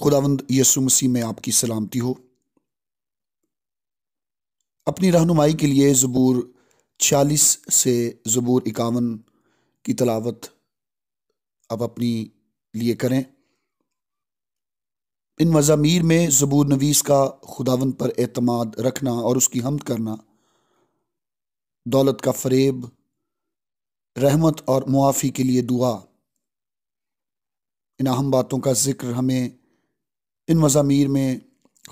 खुदावंद यसु मसीह में आपकी सलामती हो अपनी रहनुमाई के लिए ज़बूर छियालीस से ज़बूर इक्यावन की तलावत अब अपनी लिए करें इन मज़ामीर में ज़बूर नवीस का खुदावंद पर एतमाद रखना और उसकी हमद करना दौलत का फरेब रहमत और मुआफ़ी के लिए दुआ इन अहम बातों का ज़िक्र हमें इन मज़ामिर में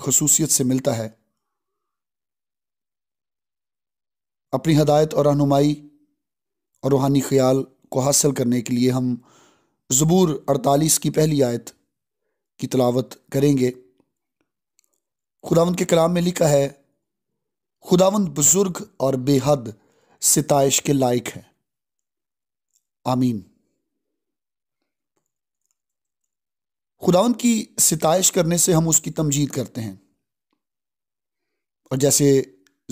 खसूसियत से मिलता है अपनी हदायत और रहनुमाई और रूहानी ख्याल को हासिल करने के लिए हम ज़बूर अड़तालीस की पहली आयत की तलावत करेंगे खुदावंद के कलाम में लिखा है खुदावंद बुज़ुर्ग और बेहद सितइश के लायक है आमीन ख़ुदा की सितश करने से हम उसकी तमजीद करते हैं और जैसे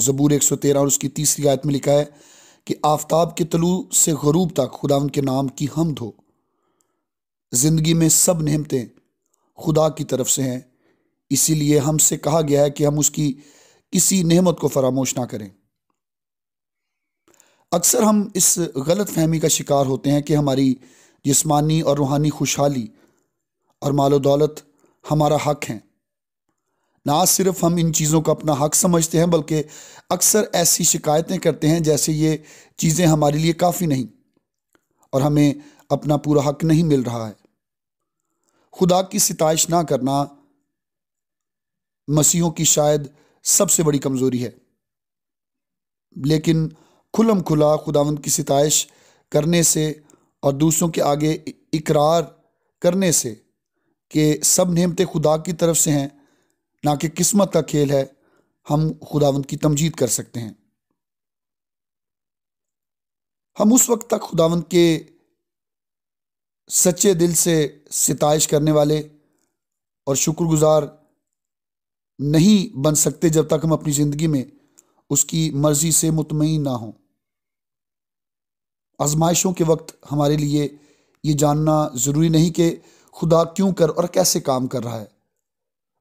ज़बूर 113 और उसकी तीसरी आयत में लिखा है कि आफ्ताब के तलू से गरूब तक खुदा के नाम की हम धो ज़िंदगी में सब नहमतें खुदा की तरफ से हैं इसीलिए हमसे कहा गया है कि हम उसकी किसी नहमत को फरामोश ना करें अक्सर हम इस गलत फहमी का शिकार होते हैं कि हमारी जिस्मानी और रूहानी खुशहाली और मालो दौलत हमारा हक हैं ना सिर्फ हम इन चीज़ों का अपना हक समझते हैं बल्कि अक्सर ऐसी शिकायतें करते हैं जैसे ये चीज़ें हमारे लिए काफ़ी नहीं और हमें अपना पूरा हक नहीं मिल रहा है खुदा की सितश ना करना मसीहों की शायद सबसे बड़ी कमज़ोरी है लेकिन खुलम खुला खुदावन की सितश करने से और दूसरों के आगे इकरार करने से कि सब नेमतें खुदा की तरफ से हैं ना कि किस्मत का खेल है हम खुदावंद की तमजीद कर सकते हैं हम उस वक्त तक खुदावंत के सच्चे दिल से सितइश करने वाले और शुक्रगुजार नहीं बन सकते जब तक हम अपनी ज़िंदगी में उसकी मर्ज़ी से मुतमिन ना हों आजमाइशों के वक्त हमारे लिए ये जानना ज़रूरी नहीं कि खुदा क्यों कर और कैसे काम कर रहा है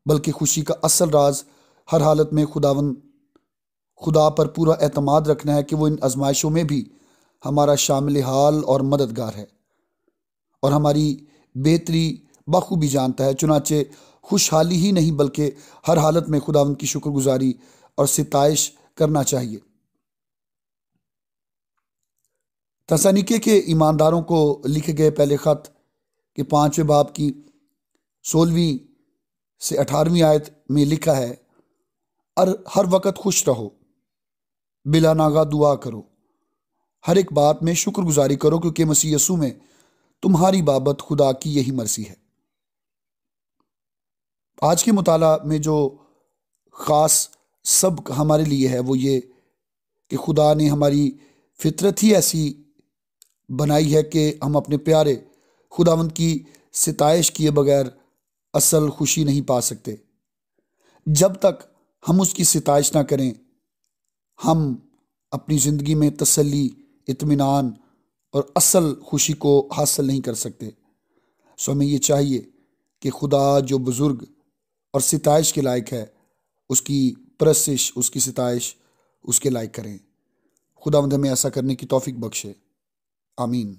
बल्कि खुशी का असल राज हर हालत में खुदावन खुदा पर पूरा एतमाद रखना है कि वो इन आजमाइशों में भी हमारा शामिल हाल और मददगार है और हमारी बेहतरी बखूबी जानता है चुनाचे खुशहाली ही नहीं बल्कि हर हालत में खुदावन की शुक्रगुजारी और सितश करना चाहिए तसानिके के ईमानदारों को लिखे गए पहले ख़त के पाँचवें बाप की सोलहवीं से अठारहवीं आयत में लिखा है और हर वक्त खुश रहो बिला नागा दुआ करो हर एक बात में शुक्रगुजारी करो क्योंकि मसीह यसु में तुम्हारी बाबत खुदा की यही मर्जी है आज के मुताल में जो ख़ास सब हमारे लिए है वो ये कि खुदा ने हमारी फितरत ही ऐसी बनाई है कि हम अपने प्यारे खुदावंद की सितश किए बगैर असल खुशी नहीं पा सकते जब तक हम उसकी सितश ना करें हम अपनी ज़िंदगी में तसली इतमान और असल खुशी को हासिल नहीं कर सकते सो हमें ये चाहिए कि खुदा जो बुज़ुर्ग और सितश के लायक है उसकी प्रसिश उसकी सितश उसके लायक करें खुदा हमें ऐसा करने की तोफ़ी बख्शे आमीन